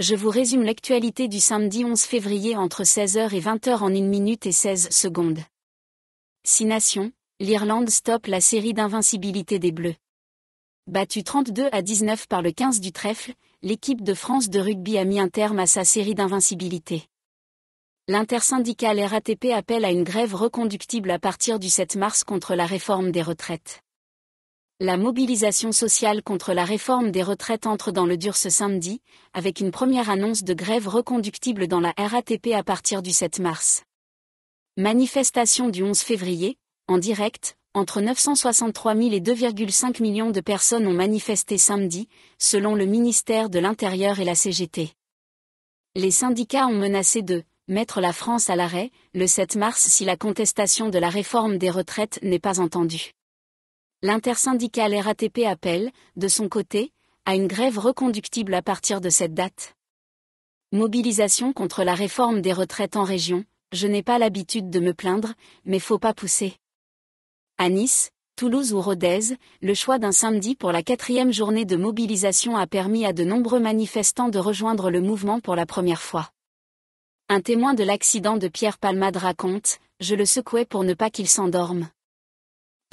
je vous résume l'actualité du samedi 11 février entre 16h et 20h en 1 minute et 16 secondes. 6 nations, l'Irlande stoppe la série d'invincibilité des Bleus. Battue 32 à 19 par le 15 du trèfle, l'équipe de France de rugby a mis un terme à sa série d'invincibilité. L'intersyndicale RATP appelle à une grève reconductible à partir du 7 mars contre la réforme des retraites. La mobilisation sociale contre la réforme des retraites entre dans le dur ce samedi, avec une première annonce de grève reconductible dans la RATP à partir du 7 mars. Manifestation du 11 février, en direct, entre 963 000 et 2,5 millions de personnes ont manifesté samedi, selon le ministère de l'Intérieur et la CGT. Les syndicats ont menacé de mettre la France à l'arrêt le 7 mars si la contestation de la réforme des retraites n'est pas entendue. L'intersyndicale RATP appelle, de son côté, à une grève reconductible à partir de cette date. Mobilisation contre la réforme des retraites en région, je n'ai pas l'habitude de me plaindre, mais faut pas pousser. À Nice, Toulouse ou Rodez, le choix d'un samedi pour la quatrième journée de mobilisation a permis à de nombreux manifestants de rejoindre le mouvement pour la première fois. Un témoin de l'accident de Pierre Palmade raconte, je le secouais pour ne pas qu'il s'endorme.